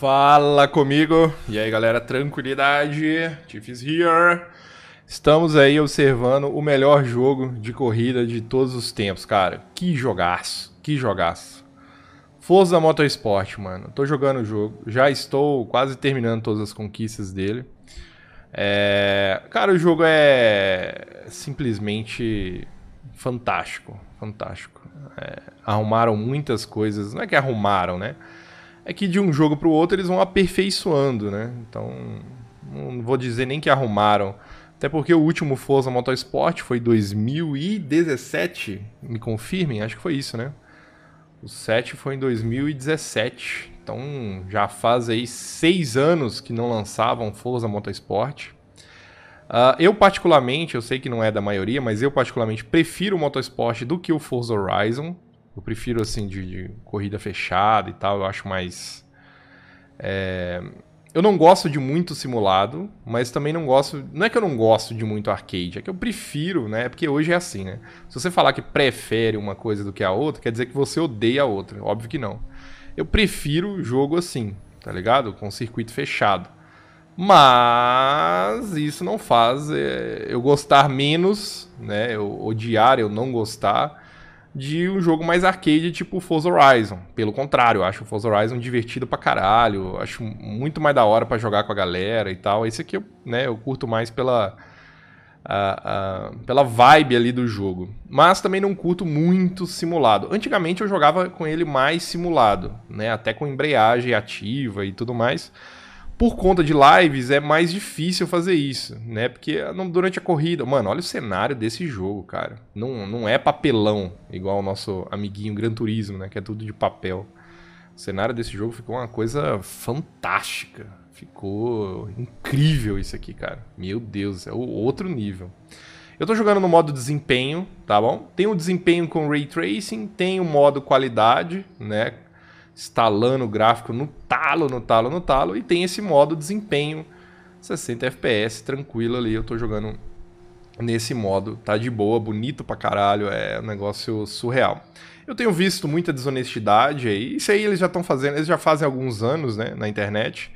Fala comigo! E aí galera, tranquilidade? Tiff's here! Estamos aí observando o melhor jogo de corrida de todos os tempos, cara. Que jogaço, que jogaço. Forza Motorsport, mano. Tô jogando o jogo, já estou quase terminando todas as conquistas dele. É... Cara, o jogo é simplesmente fantástico, fantástico. É... Arrumaram muitas coisas, não é que arrumaram, né? é que de um jogo para o outro eles vão aperfeiçoando, né? Então, não vou dizer nem que arrumaram. Até porque o último Forza Motorsport foi 2017, me confirmem, acho que foi isso, né? O 7 foi em 2017, então já faz aí seis anos que não lançavam Forza Motorsport. Uh, eu particularmente, eu sei que não é da maioria, mas eu particularmente prefiro o Motorsport do que o Forza Horizon, eu prefiro, assim, de, de corrida fechada e tal. Eu acho mais. É... Eu não gosto de muito simulado, mas também não gosto. Não é que eu não gosto de muito arcade, é que eu prefiro, né? Porque hoje é assim, né? Se você falar que prefere uma coisa do que a outra, quer dizer que você odeia a outra. Óbvio que não. Eu prefiro jogo assim, tá ligado? Com circuito fechado. Mas isso não faz é, eu gostar menos, né? Eu odiar, eu não gostar de um jogo mais arcade tipo Forza Horizon. Pelo contrário, eu acho o Forza Horizon divertido pra caralho, acho muito mais da hora para jogar com a galera e tal. Esse aqui eu, né, eu curto mais pela a, a, pela vibe ali do jogo. Mas também não curto muito simulado. Antigamente eu jogava com ele mais simulado, né, até com embreagem ativa e tudo mais por conta de lives é mais difícil fazer isso, né? Porque ah, durante a corrida, mano, olha o cenário desse jogo, cara. Não, não é papelão igual o nosso amiguinho Gran Turismo, né? Que é tudo de papel. O cenário desse jogo ficou uma coisa fantástica. Ficou incrível isso aqui, cara. Meu Deus, é outro nível. Eu tô jogando no modo desempenho, tá bom? Tem o desempenho com ray tracing, tem o modo qualidade, né? instalando o gráfico no talo, no talo, no talo, e tem esse modo desempenho 60 FPS tranquilo ali, eu tô jogando nesse modo, tá de boa, bonito pra caralho, é um negócio surreal. Eu tenho visto muita desonestidade aí, isso aí eles já estão fazendo, eles já fazem alguns anos, né, na internet.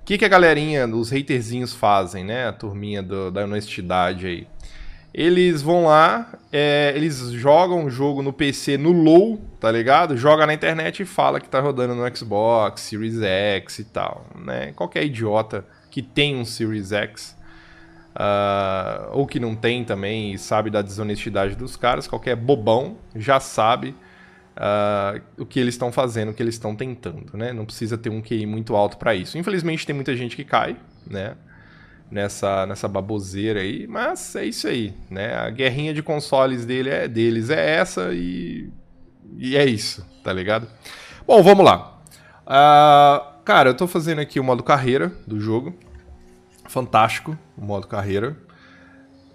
O que, que a galerinha, os haterzinhos fazem, né, a turminha do, da honestidade aí? Eles vão lá, é, eles jogam o jogo no PC no low, tá ligado? Joga na internet e fala que tá rodando no Xbox, Series X e tal, né? Qualquer idiota que tem um Series X uh, ou que não tem também e sabe da desonestidade dos caras, qualquer bobão já sabe uh, o que eles estão fazendo, o que eles estão tentando, né? Não precisa ter um QI muito alto para isso. Infelizmente tem muita gente que cai, né? nessa, nessa baboseira aí, mas é isso aí, né? A guerrinha de consoles dele é deles é essa e e é isso, tá ligado? Bom, vamos lá. Uh, cara, eu tô fazendo aqui o modo carreira do jogo. Fantástico, o modo carreira.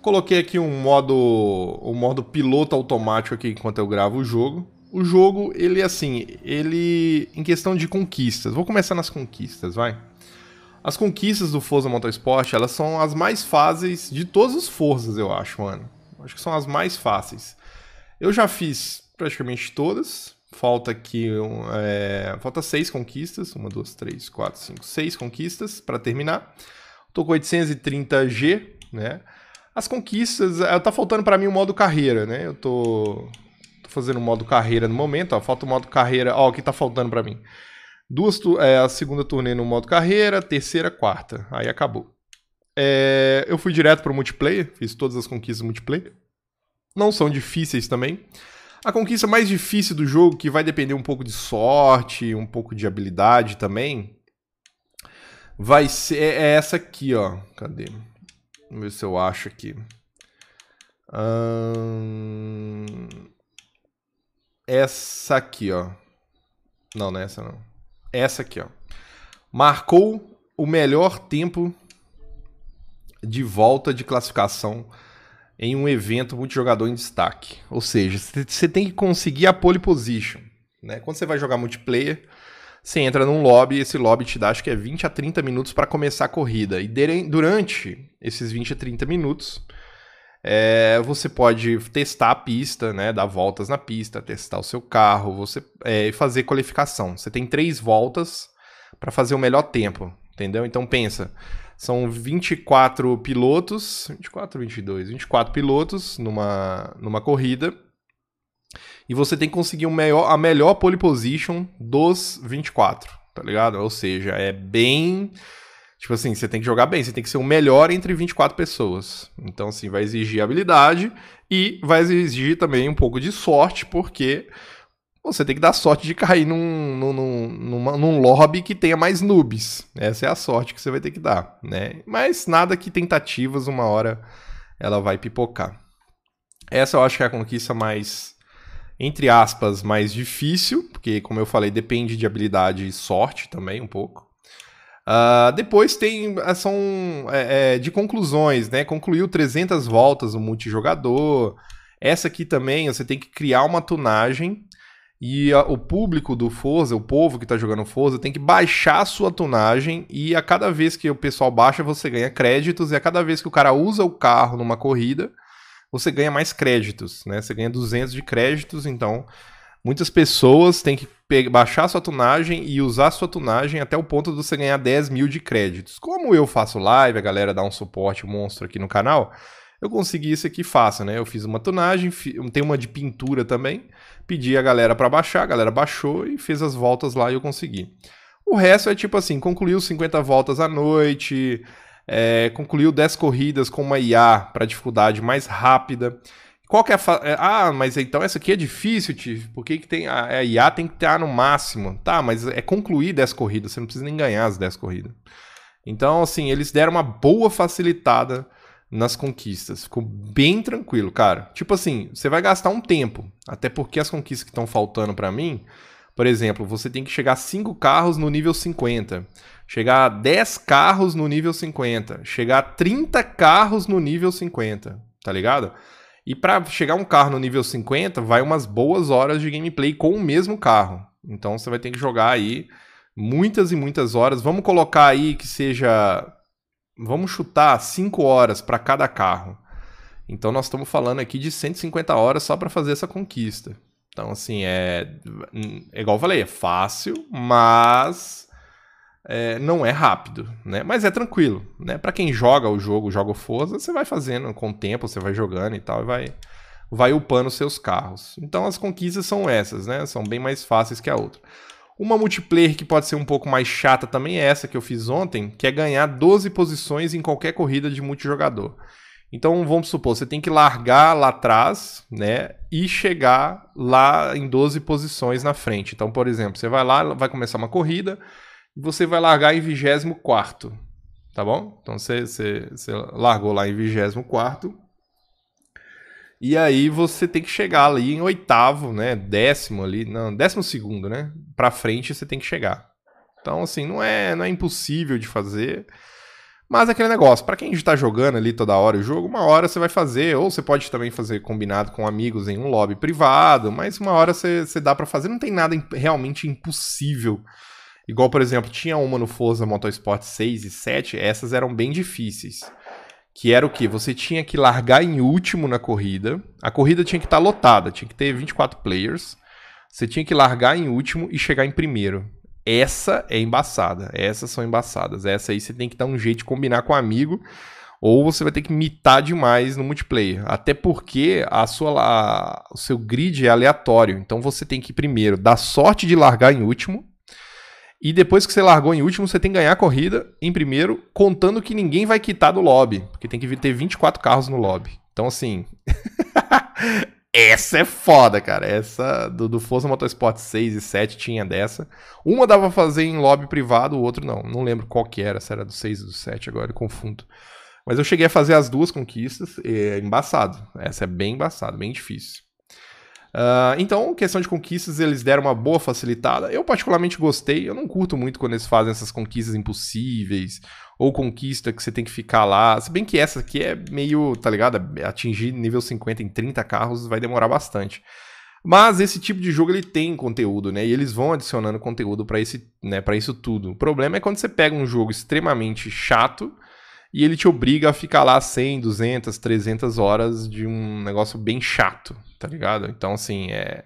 Coloquei aqui um modo, um modo piloto automático aqui enquanto eu gravo o jogo. O jogo, ele assim, ele em questão de conquistas. Vou começar nas conquistas, vai. As conquistas do Forza Motorsport, elas são as mais fáceis de todas as Forzas, eu acho, mano. Acho que são as mais fáceis. Eu já fiz praticamente todas. Falta aqui. É, falta seis conquistas. Uma, duas, três, quatro, cinco, seis conquistas para terminar. Tô com 830G, né? As conquistas. É, tá faltando para mim o modo carreira, né? Eu tô, tô fazendo o modo carreira no momento. Ó, falta o modo carreira. Ó, o que tá faltando para mim? Duas, é, a segunda turnê no modo carreira, terceira, quarta. Aí acabou. É, eu fui direto pro multiplayer, fiz todas as conquistas multiplayer. Não são difíceis também. A conquista mais difícil do jogo, que vai depender um pouco de sorte, um pouco de habilidade também, vai ser é, é essa aqui, ó. Cadê? Vamos ver se eu acho aqui. Hum... Essa aqui, ó. Não, não é essa não. Essa aqui, ó. Marcou o melhor tempo de volta de classificação em um evento multijogador em destaque. Ou seja, você tem que conseguir a pole position. Né? Quando você vai jogar multiplayer, você entra num lobby e esse lobby te dá acho que é 20 a 30 minutos para começar a corrida. E durante esses 20 a 30 minutos, é, você pode testar a pista, né? Dar voltas na pista, testar o seu carro, você é, fazer qualificação. Você tem três voltas para fazer o melhor tempo, entendeu? Então pensa, são 24 pilotos, 24, 22, 24 pilotos numa, numa corrida. E você tem que conseguir um melhor, a melhor pole position dos 24, tá ligado? Ou seja, é bem Tipo assim, você tem que jogar bem, você tem que ser o melhor entre 24 pessoas. Então, assim, vai exigir habilidade e vai exigir também um pouco de sorte, porque você tem que dar sorte de cair num, num, num, num, lobby que tenha mais noobs. Essa é a sorte que você vai ter que dar, né? Mas nada que tentativas, uma hora ela vai pipocar. Essa eu acho que é a conquista mais, entre aspas, mais difícil, porque, como eu falei, depende de habilidade e sorte também um pouco. Uh, depois tem ah, são é, é, de conclusões, né? Concluiu 300 voltas no multijogador. Essa aqui também você tem que criar uma tunagem e a, ah, o público do Forza, o povo que está jogando Forza, tem que baixar a sua tunagem e a cada vez que o pessoal baixa você ganha créditos e a cada vez que o cara usa o carro numa corrida você ganha mais créditos, né? Você ganha 200 de créditos, então Muitas pessoas têm que baixar sua tunagem e usar sua tunagem até o ponto de você ganhar 10 mil de créditos. Como eu faço live, a galera dá um suporte monstro aqui no canal, eu consegui isso aqui fácil, né? Eu fiz uma tunagem, tem uma de pintura também, pedi a galera para baixar, a galera baixou e fez as voltas lá e eu consegui. O resto é tipo assim, concluiu 50 voltas à noite, é, concluiu 10 corridas com uma IA para dificuldade mais rápida. Qual que é a fa... É, ah, mas então essa aqui é difícil, Tiff. Por que, que tem. Ah, é, a IA tem que estar no máximo. Tá, mas é concluir 10 corridas. Você não precisa nem ganhar as 10 corridas. Então, assim, eles deram uma boa facilitada nas conquistas. Ficou bem tranquilo, cara. Tipo assim, você vai gastar um tempo. Até porque as conquistas que estão faltando para mim. Por exemplo, você tem que chegar a 5 carros no nível 50, chegar a 10 carros no nível 50, chegar a 30 carros no nível 50, tá ligado? E para chegar um carro no nível 50, vai umas boas horas de gameplay com o mesmo carro. Então você vai ter que jogar aí muitas e muitas horas. Vamos colocar aí que seja vamos chutar 5 horas para cada carro. Então nós estamos falando aqui de 150 horas só para fazer essa conquista. Então assim, é, é igual eu falei, é fácil, mas é, não é rápido, né? Mas é tranquilo, né? Para quem joga o jogo, joga o Forza, você vai fazendo com o tempo, você vai jogando e tal, e vai vai upando seus carros. Então as conquistas são essas, né? São bem mais fáceis que a outra. Uma multiplayer que pode ser um pouco mais chata também é essa que eu fiz ontem, que é ganhar 12 posições em qualquer corrida de multijogador. Então vamos supor, você tem que largar lá atrás, né? E chegar lá em 12 posições na frente. Então, por exemplo, você vai lá, vai começar uma corrida, você vai largar em 24, tá bom? Então você, você, você largou lá em 24. E aí você tem que chegar ali em oitavo, né? Décimo ali, não, décimo segundo, né? Para frente você tem que chegar. Então assim, não é, não é impossível de fazer. Mas aquele negócio, para quem está jogando ali toda hora o jogo, uma hora você vai fazer, ou você pode também fazer combinado com amigos em um lobby privado, mas uma hora você, você dá para fazer, não tem nada realmente impossível Igual, por exemplo, tinha uma no Forza Motorsport 6 e 7, essas eram bem difíceis. Que era o que? Você tinha que largar em último na corrida. A corrida tinha que estar tá lotada, tinha que ter 24 players. Você tinha que largar em último e chegar em primeiro. Essa é embaçada. Essas são embaçadas. Essa aí você tem que dar um jeito de combinar com o um amigo. Ou você vai ter que mitar demais no multiplayer. Até porque a sua, a, o seu grid é aleatório. Então você tem que primeiro dar sorte de largar em último e depois que você largou em último, você tem que ganhar a corrida em primeiro, contando que ninguém vai quitar do lobby, porque tem que ter 24 carros no lobby. Então, assim. essa é foda, cara. Essa do, do Forza Motorsport 6 e 7 tinha dessa. Uma dava pra fazer em lobby privado, o outro não. Não lembro qual que era, se era do 6 ou do 7, agora eu confundo. Mas eu cheguei a fazer as duas conquistas, é embaçado. Essa é bem embaçado, bem difícil. Uh, então, questão de conquistas, eles deram uma boa facilitada. Eu particularmente gostei, eu não curto muito quando eles fazem essas conquistas impossíveis ou conquista que você tem que ficar lá. Se bem que essa aqui é meio, tá ligado? É, atingir nível 50 em 30 carros vai demorar bastante. Mas esse tipo de jogo ele tem conteúdo, né? E eles vão adicionando conteúdo para esse, né, para isso tudo. O problema é quando você pega um jogo extremamente chato e ele te obriga a ficar lá 100, 200, 300 horas de um negócio bem chato, tá ligado? Então, assim, é.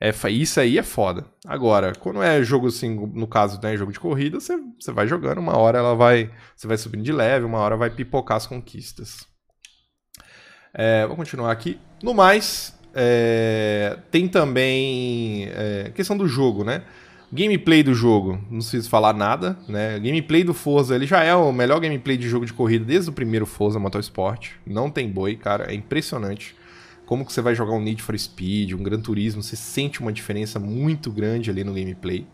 É, isso aí é foda. Agora, quando é jogo assim, no caso, né, jogo de corrida, você, você vai jogando, uma hora ela vai. Você vai subindo de leve, uma hora vai pipocar as conquistas. É, vou continuar aqui. No mais, é, tem também é, questão do jogo, né? Gameplay do jogo, não preciso falar nada, né? Gameplay do Forza, ele já é o melhor gameplay de jogo de corrida desde o primeiro Forza Motorsport. Não tem boi, cara, é impressionante. Como que você vai jogar um Need for Speed, um Gran Turismo, você sente uma diferença muito grande ali no gameplay.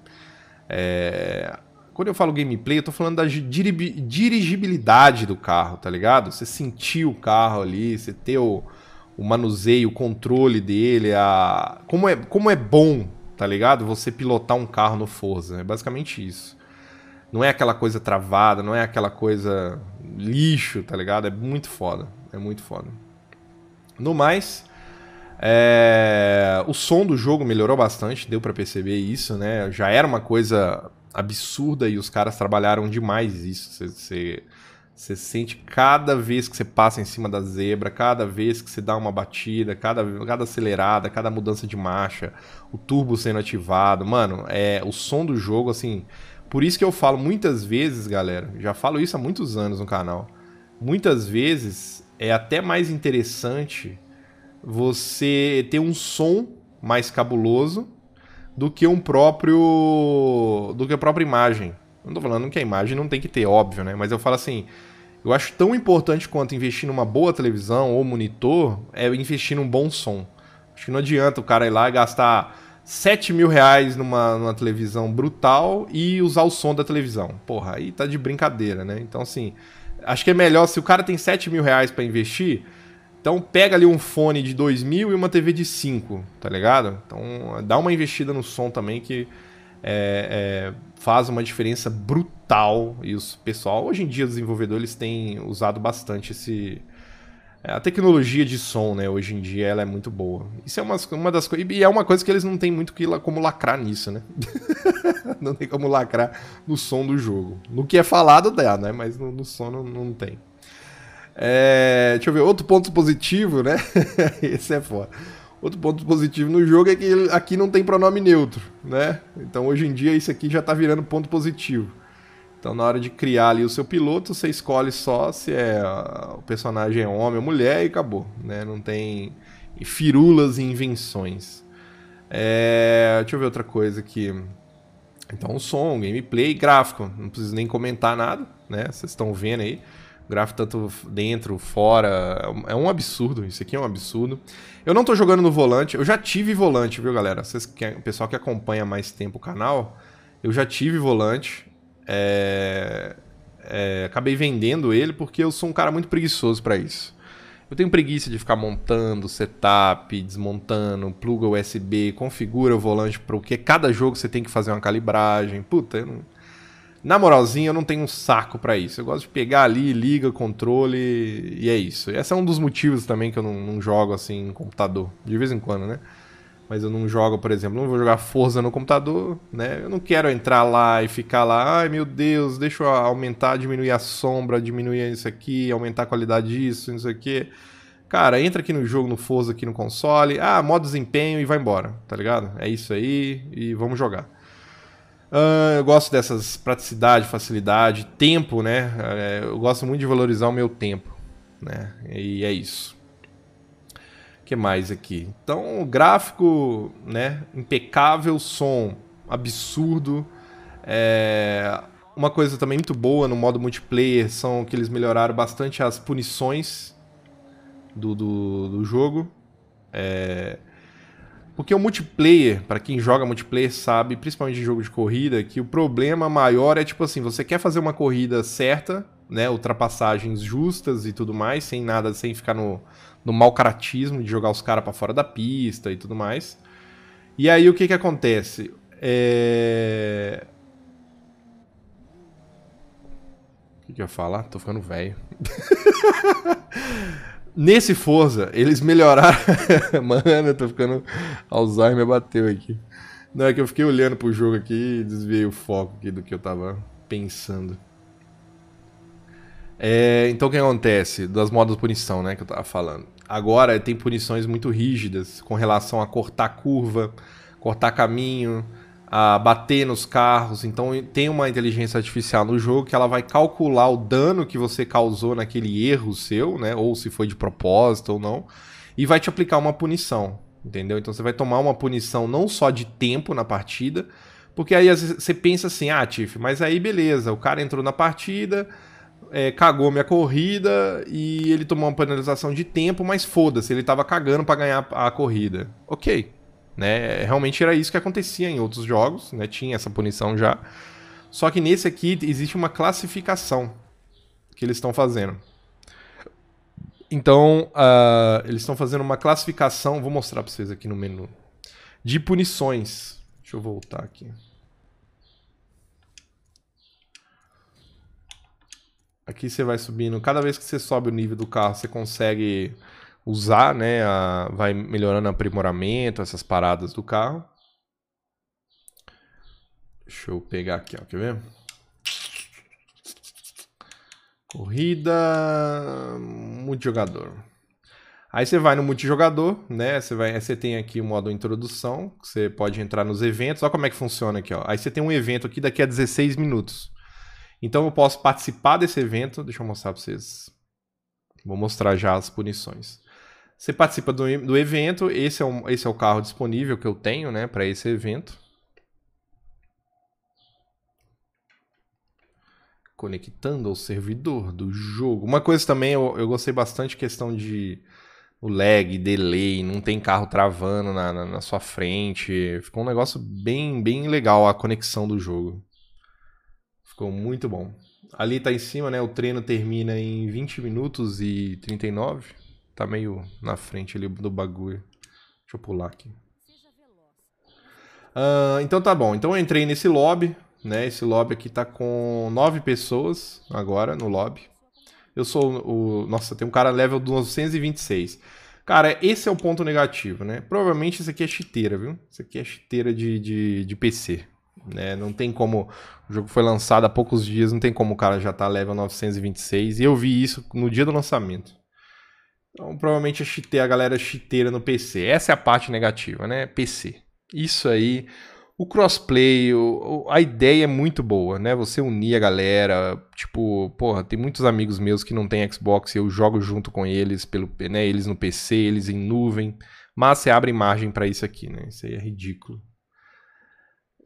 É... Quando eu falo gameplay, eu tô falando da dirigibilidade do carro, tá ligado? Você sentir o carro ali, você ter o, o manuseio, o controle dele, a... como, é, como é bom tá ligado? Você pilotar um carro no Forza. É basicamente isso. Não é aquela coisa travada, não é aquela coisa lixo, tá ligado? É muito foda. É muito foda. No mais, é... o som do jogo melhorou bastante, deu para perceber isso, né? Já era uma coisa absurda e os caras trabalharam demais isso. Você você sente cada vez que você passa em cima da zebra, cada vez que você dá uma batida, cada, cada acelerada, cada mudança de marcha, o turbo sendo ativado. Mano, é o som do jogo, assim. Por isso que eu falo muitas vezes, galera. Já falo isso há muitos anos no canal. Muitas vezes é até mais interessante você ter um som mais cabuloso do que um próprio. do que a própria imagem. Não tô falando que a imagem não tem que ter, óbvio, né? Mas eu falo assim, eu acho tão importante quanto investir numa boa televisão ou monitor é investir num bom som. Acho que não adianta o cara ir lá e gastar 7 mil reais numa, numa televisão brutal e usar o som da televisão. Porra, aí tá de brincadeira, né? Então, assim, acho que é melhor, se o cara tem 7 mil reais pra investir, então pega ali um fone de 2 mil e uma TV de 5, tá ligado? Então dá uma investida no som também que é, é, faz uma diferença brutal. E o pessoal, hoje em dia, os desenvolvedores têm usado bastante esse. É, a tecnologia de som, né, hoje em dia, ela é muito boa. Isso é uma, uma das coisas. E é uma coisa que eles não têm muito que, como lacrar nisso, né? não tem como lacrar no som do jogo. No que é falado dá, né? Mas no, no som não, não tem. É, deixa eu ver, outro ponto positivo, né? Esse é foda. Outro ponto positivo no jogo é que aqui não tem pronome neutro, né? Então hoje em dia isso aqui já está virando ponto positivo. Então na hora de criar ali o seu piloto, você escolhe só se é o personagem é homem ou mulher e acabou, né? Não tem firulas e invenções. É... Deixa eu ver outra coisa aqui. Então som, gameplay, gráfico, não preciso nem comentar nada, né? Vocês estão vendo aí gráfico tanto dentro, fora. É, é um absurdo, isso aqui é um absurdo. Eu não tô jogando no volante, eu já tive volante, viu, galera? Vocês, que, o pessoal que acompanha mais tempo o canal, eu já tive volante. É... É... acabei vendendo ele porque eu sou um cara muito preguiçoso para isso. Eu tenho preguiça de ficar montando setup, desmontando, pluga USB, configura o volante para o que cada jogo você tem que fazer uma calibragem. Puta, eu não na moralzinha, eu não tenho um saco para isso. Eu gosto de pegar ali, liga, controle e é isso. E esse é um dos motivos também que eu não, não, jogo assim em computador. De vez em quando, né? Mas eu não jogo, por exemplo, não vou jogar Forza no computador, né? Eu não quero entrar lá e ficar lá, ai meu Deus, deixa eu aumentar, diminuir a sombra, diminuir isso aqui, aumentar a qualidade disso, isso aqui. Cara, entra aqui no jogo, no Forza, aqui no console, ah, modo desempenho e vai embora, tá ligado? É isso aí e vamos jogar. Uh, eu gosto dessas praticidade, facilidade, tempo, né? Uh, eu gosto muito de valorizar o meu tempo, né? E é isso. O que mais aqui? Então, gráfico, né? Impecável, som absurdo. É... Uma coisa também muito boa no modo multiplayer são que eles melhoraram bastante as punições do, do, do jogo. É... Porque o multiplayer, para quem joga multiplayer sabe, principalmente em jogo de corrida, que o problema maior é tipo assim, você quer fazer uma corrida certa, né, ultrapassagens justas e tudo mais, sem nada, sem ficar no, no caratismo de jogar os caras para fora da pista e tudo mais. E aí o que que acontece? É... O que, que eu ia falar? Tô ficando velho. Nesse Forza, eles melhoraram. Mano, eu tô ficando. Alzheimer bateu aqui. Não, é que eu fiquei olhando pro jogo aqui e desviei o foco aqui do que eu tava pensando. É, então o que acontece? Das modas de punição, né, que eu tava falando. Agora tem punições muito rígidas com relação a cortar curva, cortar caminho, a bater nos carros. Então tem uma inteligência artificial no jogo que ela vai calcular o dano que você causou naquele erro seu, né? Ou se foi de propósito ou não, e vai te aplicar uma punição, entendeu? Então você vai tomar uma punição não só de tempo na partida, porque aí às vezes você pensa assim, ah, Tiff, mas aí beleza, o cara entrou na partida, é, cagou minha corrida e ele tomou uma penalização de tempo, mas foda-se, ele tava cagando para ganhar a corrida. Ok, né? Realmente era isso que acontecia em outros jogos, né? tinha essa punição já. Só que nesse aqui existe uma classificação que eles estão fazendo. Então, uh, eles estão fazendo uma classificação, vou mostrar para vocês aqui no menu, de punições. Deixa eu voltar aqui. Aqui você vai subindo. Cada vez que você sobe o nível do carro, você consegue usar, né? A, vai melhorando aprimoramento, essas paradas do carro. Deixa eu pegar aqui, ó, quer ver? Corrida, multijogador. Aí você vai no multijogador, né? Você vai, você tem aqui o modo introdução, você pode entrar nos eventos. Olha como é que funciona aqui, ó. Aí você tem um evento aqui daqui a 16 minutos. Então eu posso participar desse evento. Deixa eu mostrar para vocês. Vou mostrar já as punições. Você participa do, do evento, esse é, um, esse é o carro disponível que eu tenho, né, para esse evento. Conectando ao servidor do jogo. Uma coisa também, eu, eu gostei bastante questão de o lag, delay, não tem carro travando na, na, na, sua frente. Ficou um negócio bem, bem legal a conexão do jogo. Ficou muito bom. Ali tá em cima, né? O treino termina em 20 minutos e 39 tá meio na frente ali do bagulho. Deixa eu pular aqui. Uh, então tá bom. Então eu entrei nesse lobby, né? Esse lobby aqui tá com nove pessoas agora no lobby. Eu sou o... Nossa, tem um cara level 926. Cara, esse é o ponto negativo, né? Provavelmente isso aqui é chiteira, viu? Isso aqui é chiteira de, de, de PC. Né? Não tem como. O jogo foi lançado há poucos dias, não tem como o cara já tá level 926. E eu vi isso no dia do lançamento. Então, provavelmente a chitei a galera chiteira no PC. Essa é a parte negativa, né? PC. Isso aí. O crossplay, o, a ideia é muito boa, né? Você unir a galera. Tipo, porra, tem muitos amigos meus que não tem Xbox e eu jogo junto com eles, pelo, né? Eles no PC, eles em nuvem. Mas você abre margem para isso aqui, né? Isso aí é ridículo.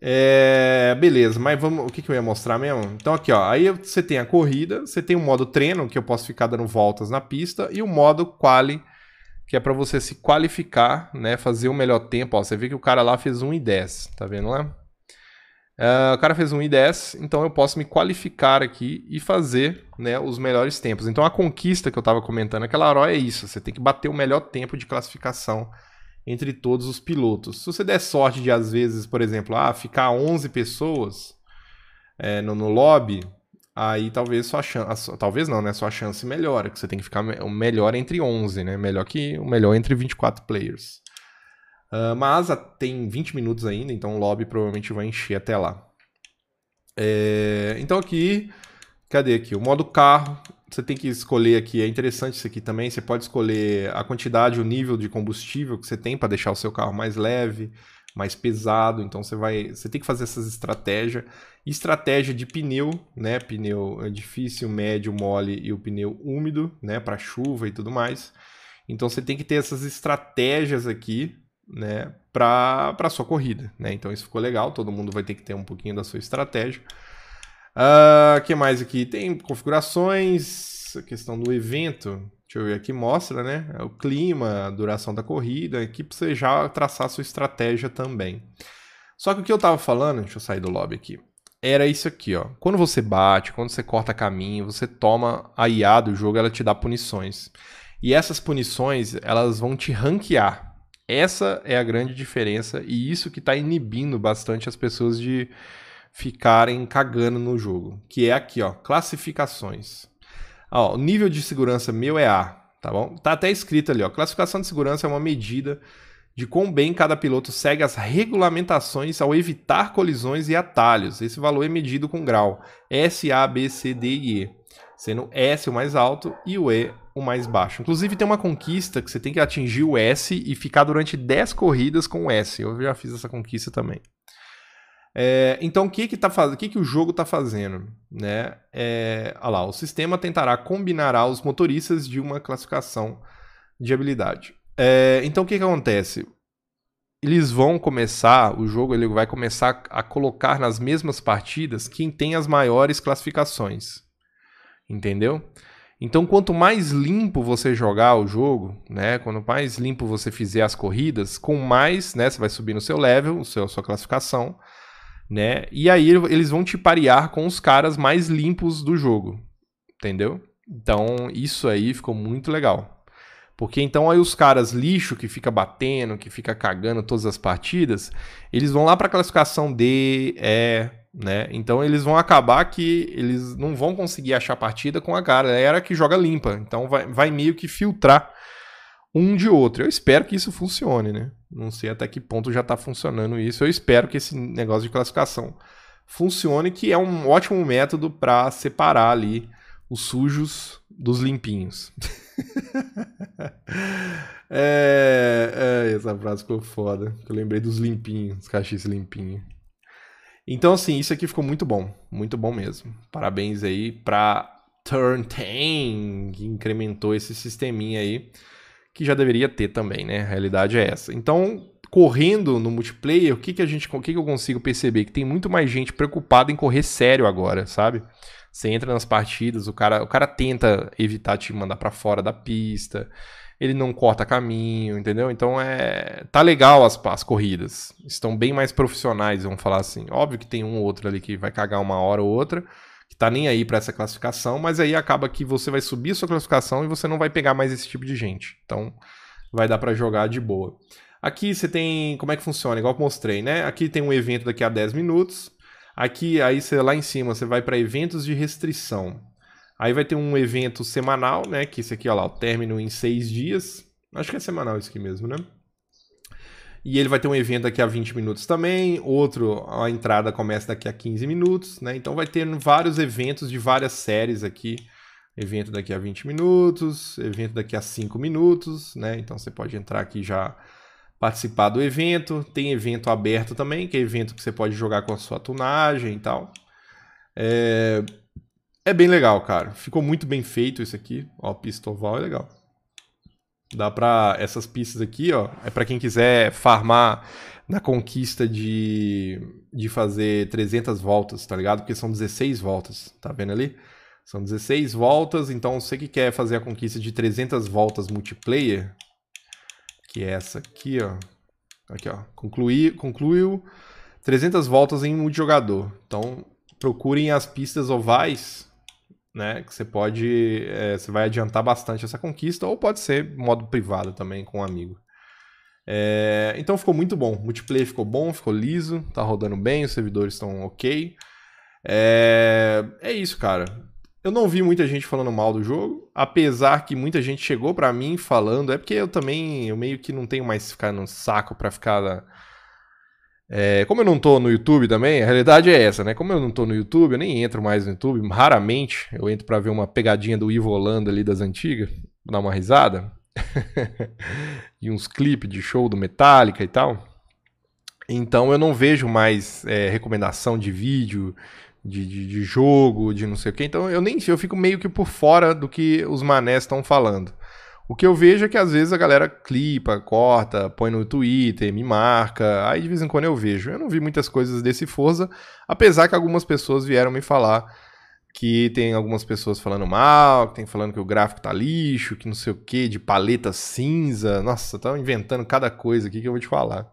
É, beleza, mas vamos. O que, que eu ia mostrar mesmo? Então, aqui, ó. Aí você tem a corrida, você tem o modo treino, que eu posso ficar dando voltas na pista, e o modo quali, que é para você se qualificar, né? Fazer o melhor tempo. Ó, você vê que o cara lá fez 1 e 10, tá vendo lá? Uh, o cara fez 1 e 10, então eu posso me qualificar aqui e fazer né, os melhores tempos. Então a conquista que eu estava comentando aquela hora é isso: você tem que bater o melhor tempo de classificação entre todos os pilotos. Se você der sorte de, às vezes, por exemplo, ah, ficar 11 pessoas é, no, no lobby, aí talvez sua chance, talvez não, né, sua chance melhora, que você tem que ficar o melhor entre 11, né, melhor que o melhor entre 24 players. Uh, mas tem 20 minutos ainda, então o lobby provavelmente vai encher até lá. É, então aqui, cadê aqui? O modo carro, você tem que escolher aqui, é interessante isso aqui também, você pode escolher a quantidade, o nível de combustível que você tem para deixar o seu carro mais leve, mais pesado, então você vai, você tem que fazer essas estratégias. Estratégia de pneu, né? Pneu é difícil, médio, mole e o pneu úmido, né, para chuva e tudo mais. Então você tem que ter essas estratégias aqui, né, para para sua corrida, né? Então isso ficou legal, todo mundo vai ter que ter um pouquinho da sua estratégia. O uh, ah, que mais aqui? Tem configurações, a questão do evento. Deixa eu ver aqui, mostra, né? É o clima, a duração da corrida, aqui pra você já traçar sua estratégia também. Só que o que eu tava falando, deixa eu sair do lobby aqui, era isso aqui, ó. Quando você bate, quando você corta caminho, você toma a IA do jogo, ela te dá punições. E essas punições, elas vão te ranquear. Essa é a grande diferença e isso que está inibindo bastante as pessoas de ficarem cagando no jogo, que é aqui, ó, classificações. Ó, o nível de segurança meu é A, tá bom? Tá até escrito ali, ó, classificação de segurança é uma medida de quão bem cada piloto segue as regulamentações ao evitar colisões e atalhos. Esse valor é medido com grau S, A, B, C, D e E, sendo S o mais alto e o E o mais baixo. Inclusive tem uma conquista que você tem que atingir o S e ficar durante 10 corridas com o S. Eu já fiz essa conquista também. É, então, o que que, tá faz... o que que o jogo está fazendo? Né? É, olha lá, o sistema tentará combinar os motoristas de uma classificação de habilidade. É, então, o que, que acontece? Eles vão começar, o jogo ele vai começar a colocar nas mesmas partidas quem tem as maiores classificações. Entendeu? Então, quanto mais limpo você jogar o jogo, né? Quanto mais limpo você fizer as corridas, com mais, né? Você vai subir no seu level, o seu, a sua classificação né? E aí eles vão te parear com os caras mais limpos do jogo, entendeu? Então isso aí ficou muito legal. Porque então aí os caras lixo que fica batendo, que fica cagando todas as partidas, eles vão lá para classificação D, E, né? Então eles vão acabar que eles não vão conseguir achar partida com a cara era que joga limpa. Então vai, vai meio que filtrar um de outro. Eu espero que isso funcione, né? Não sei até que ponto já está funcionando isso. Eu espero que esse negócio de classificação funcione, que é um ótimo método para separar ali os sujos dos limpinhos. é, é, essa frase ficou foda. Eu lembrei dos limpinhos, cachis limpinho. Então, assim, isso aqui ficou muito bom. Muito bom mesmo. Parabéns aí pra Turn 10, que incrementou esse sisteminha aí que já deveria ter também, né? A realidade é essa. Então, correndo no multiplayer, o que, que a gente, o que, que eu consigo perceber? Que tem muito mais gente preocupada em correr sério agora, sabe? Você entra nas partidas, o cara, o cara tenta evitar te mandar para fora da pista, ele não corta caminho, entendeu? Então é. Tá legal as, as corridas. Estão bem mais profissionais, vamos falar assim. Óbvio que tem um ou outro ali que vai cagar uma hora ou outra que tá nem aí para essa classificação, mas aí acaba que você vai subir sua classificação e você não vai pegar mais esse tipo de gente. Então, vai dar para jogar de boa. Aqui você tem como é que funciona, igual que mostrei, né? Aqui tem um evento daqui a 10 minutos. Aqui, aí você lá em cima, você vai para eventos de restrição. Aí vai ter um evento semanal, né? Que esse aqui, ó lá, o término em seis dias. Acho que é semanal isso aqui mesmo, né? E ele vai ter um evento daqui a 20 minutos também, outro, a entrada começa daqui a 15 minutos, né? Então vai ter vários eventos de várias séries aqui. Evento daqui a 20 minutos, evento daqui a 5 minutos, né? Então você pode entrar aqui já participar do evento. Tem evento aberto também, que é evento que você pode jogar com a sua tunagem e tal. É, é bem legal, cara. Ficou muito bem feito isso aqui. Ó, Pistoval é legal. Dá para essas pistas aqui, ó, é para quem quiser farmar na conquista de, de fazer 300 voltas, tá ligado? Porque são 16 voltas, tá vendo ali? São 16 voltas, então você que quer fazer a conquista de 300 voltas multiplayer, que é essa aqui, ó. Aqui, ó. Concluir, concluiu 300 voltas em multijogador. Então, procurem as pistas ovais né? Que você pode. É, você vai adiantar bastante essa conquista, ou pode ser modo privado também com um amigo. É, então ficou muito bom. multiplayer ficou bom, ficou liso, tá rodando bem, os servidores estão ok. É, é isso, cara. Eu não vi muita gente falando mal do jogo, apesar que muita gente chegou para mim falando, é porque eu também, eu meio que não tenho mais ficar no saco para ficar é, como eu não tô no YouTube também, a realidade é essa, né? Como eu não tô no YouTube, eu nem entro mais no YouTube, raramente eu entro para ver uma pegadinha do Ivo Holanda ali das antigas, dar uma risada. e uns clipes de show do Metallica e tal. Então eu não vejo mais é, recomendação de vídeo, de, de, de, jogo, de não sei o que. Então eu nem eu fico meio que por fora do que os manés estão falando. O que eu vejo é que às vezes a galera clipa, corta, põe no Twitter, me marca. Aí de vez em quando eu vejo. Eu não vi muitas coisas desse Forza, apesar que algumas pessoas vieram me falar que tem algumas pessoas falando mal, que tem falando que o gráfico tá lixo, que não sei o que, de paleta cinza. Nossa, estão inventando cada coisa aqui que eu vou te falar.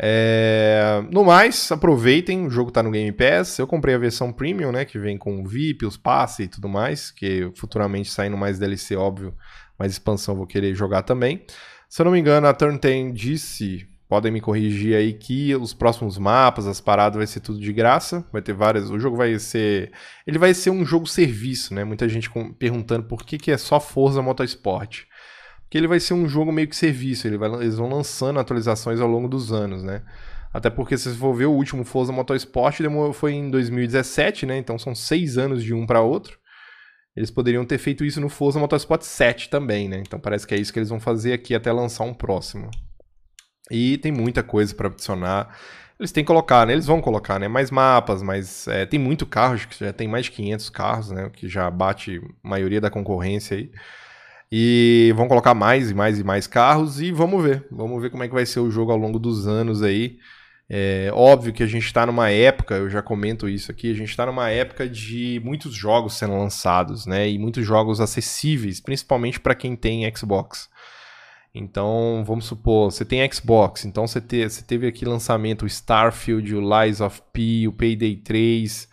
É... No mais, aproveitem, o jogo tá no Game Pass. Eu comprei a versão premium, né? Que vem com o VIP, os passe e tudo mais. Que futuramente saindo mais DLC, óbvio, mais expansão vou querer jogar também. Se eu não me engano, a Turn 10 disse, podem me corrigir aí, que os próximos mapas, as paradas, vai ser tudo de graça. Vai ter várias. O jogo vai ser. Ele vai ser um jogo serviço, né? Muita gente com... perguntando por que, que é só Forza Motorsport. Porque ele vai ser um jogo meio que serviço, ele vai... eles vão lançando atualizações ao longo dos anos, né? Até porque, se você for ver, o último Forza Motorsport foi em 2017, né? Então são seis anos de um para outro. Eles poderiam ter feito isso no Forza Motorsport 7 também, né? Então parece que é isso que eles vão fazer aqui até lançar um próximo. E tem muita coisa para adicionar. Eles têm que colocar, né? Eles vão colocar, né? Mais mapas, mas é, tem muito carro, acho que já tem mais de 500 carros, né? Que já bate a maioria da concorrência aí. E vão colocar mais e mais e mais carros e vamos ver. Vamos ver como é que vai ser o jogo ao longo dos anos aí. É óbvio que a gente está numa época, eu já comento isso aqui, a gente está numa época de muitos jogos sendo lançados, né? E muitos jogos acessíveis, principalmente para quem tem Xbox. Então, vamos supor, você tem Xbox, então você, te, você teve aqui lançamento o Starfield, o Lies of P, o Payday 3,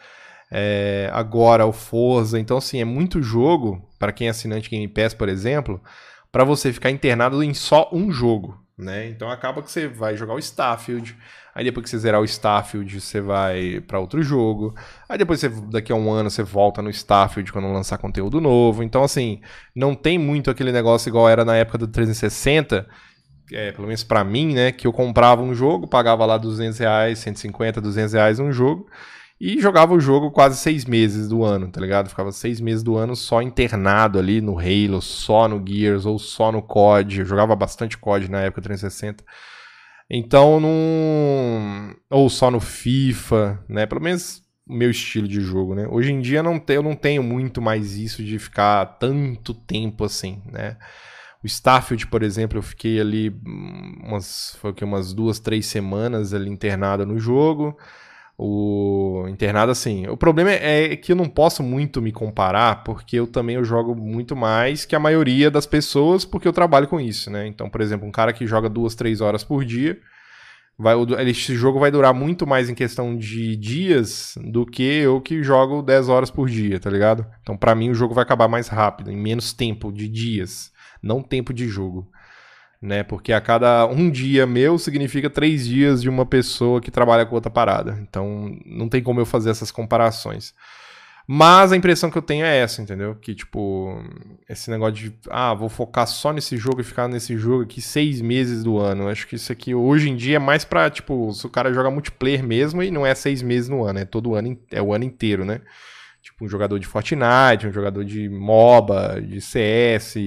é, agora o Forza. Então, assim, é muito jogo, para quem é assinante Game Pass, por exemplo, para você ficar internado em só um jogo né? Então acaba que você vai jogar o Starfield, aí depois que você zerar o Starfield, você vai para outro jogo. Aí depois você, daqui a um ano você volta no Starfield quando lançar conteúdo novo. Então assim, não tem muito aquele negócio igual era na época do 360, é, pelo menos para mim, né, que eu comprava um jogo, pagava lá 200 reais, 150, 200 reais um jogo, e jogava o jogo quase seis meses do ano, tá ligado? Ficava seis meses do ano só internado ali no Halo, só no Gears ou só no COD. Eu jogava bastante COD na época 360. Então, não. Ou só no FIFA, né? Pelo menos o meu estilo de jogo, né? Hoje em dia não eu não tenho muito mais isso de ficar tanto tempo assim, né? O Starfield, por exemplo, eu fiquei ali hum, umas, foi umas duas, três semanas ali internado no jogo. O internado, assim. O problema é, é que eu não posso muito me comparar, porque eu também eu jogo muito mais que a maioria das pessoas, porque eu trabalho com isso, né? Então, por exemplo, um cara que joga duas, três horas por dia, vai, esse jogo vai durar muito mais em questão de dias do que eu que jogo 10 horas por dia, tá ligado? Então, para mim, o jogo vai acabar mais rápido, em menos tempo de dias, não tempo de jogo né? Porque a cada um dia meu significa três dias de uma pessoa que trabalha com outra parada. Então não tem como eu fazer essas comparações. Mas a impressão que eu tenho é essa, entendeu? Que, tipo, esse negócio de, ah, vou focar só nesse jogo e ficar nesse jogo aqui seis meses do ano. Acho que isso aqui hoje em dia é mais pra, tipo, se o cara joga multiplayer mesmo e não é seis meses no ano, é todo ano, é o ano inteiro, né? Tipo, um jogador de Fortnite, um jogador de MOBA, de CS,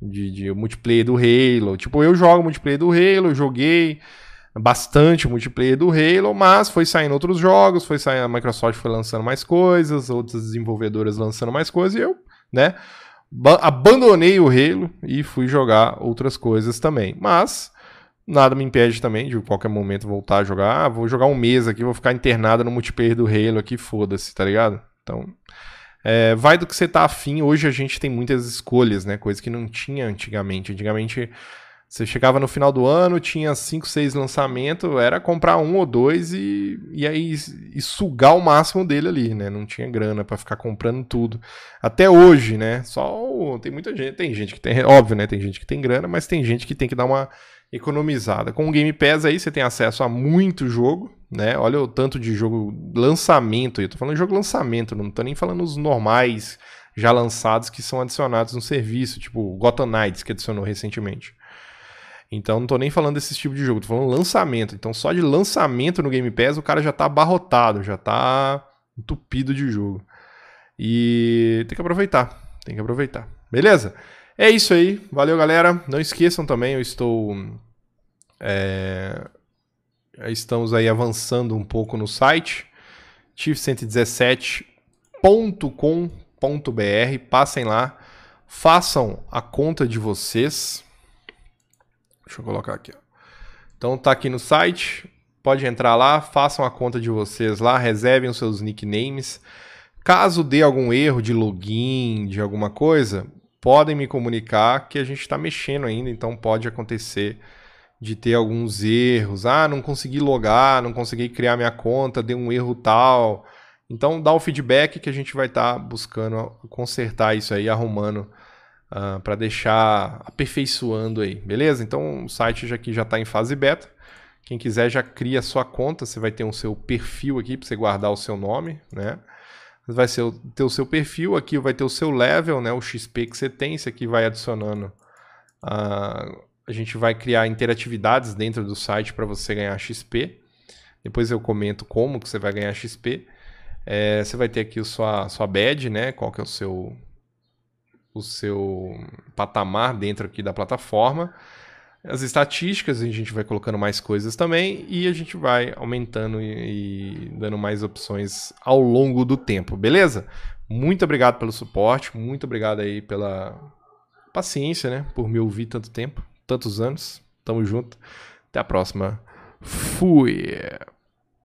de, de multiplayer do Halo. Tipo, eu jogo multiplayer do Halo, joguei bastante multiplayer do Halo, mas foi saindo outros jogos, foi saindo, a Microsoft foi lançando mais coisas, outras desenvolvedoras lançando mais coisas, e eu, né, abandonei o Halo e fui jogar outras coisas também. Mas nada me impede também de qualquer momento voltar a jogar. Ah, vou jogar um mês aqui, vou ficar internado no multiplayer do Halo aqui, foda-se, tá ligado? Então, é, vai do que você tá afim. Hoje a gente tem muitas escolhas, né? Coisa que não tinha antigamente. Antigamente você chegava no final do ano, tinha 5, 6 lançamentos, era comprar um ou dois e, e aí e sugar o máximo dele ali, né? Não tinha grana para ficar comprando tudo. Até hoje, né? Só tem muita gente, tem gente que tem, óbvio, né? Tem gente que tem grana, mas tem gente que tem que dar uma economizada. Com o Game Pass aí você tem acesso a muito jogo, né? Olha o tanto de jogo lançamento, eu tô falando de jogo lançamento, não tô nem falando os normais já lançados que são adicionados no serviço, tipo Gotham Knights que adicionou recentemente. Então não tô nem falando desse tipo de jogo, tô falando lançamento. Então só de lançamento no Game Pass o cara já tá abarrotado, já tá entupido de jogo. E tem que aproveitar, tem que aproveitar. Beleza? É isso aí. Valeu, galera. Não esqueçam também, eu estou. É, estamos aí avançando um pouco no site tif117.com.br. Passem lá, façam a conta de vocês. Deixa eu colocar aqui. Ó. Então tá aqui no site. Pode entrar lá, façam a conta de vocês lá, reservem os seus nicknames. Caso dê algum erro de login, de alguma coisa, podem me comunicar que a gente está mexendo ainda, então pode acontecer de ter alguns erros. Ah, não consegui logar, não consegui criar minha conta, deu um erro tal. Então dá o feedback que a gente vai estar tá buscando consertar isso aí, arrumando uh, ah, para deixar aperfeiçoando aí, beleza? Então o site já aqui já está em fase beta. Quem quiser já cria a sua conta, você vai ter o seu perfil aqui para você guardar o seu nome, né? vai ser, ter o seu perfil, aqui vai ter o seu level, né, o XP que você tem, isso aqui vai adicionando. A, a gente vai criar interatividades dentro do site para você ganhar XP. Depois eu comento como que você vai ganhar XP. É, você vai ter aqui a sua, sua badge, né, qual que é o seu, o seu patamar dentro aqui da plataforma as estatísticas, a gente vai colocando mais coisas também e a gente vai aumentando e, e dando mais opções ao longo do tempo, beleza? Muito obrigado pelo suporte, muito obrigado aí pela paciência, né? Por me ouvir tanto tempo, tantos anos. Tamo junto. Até a próxima. Fui!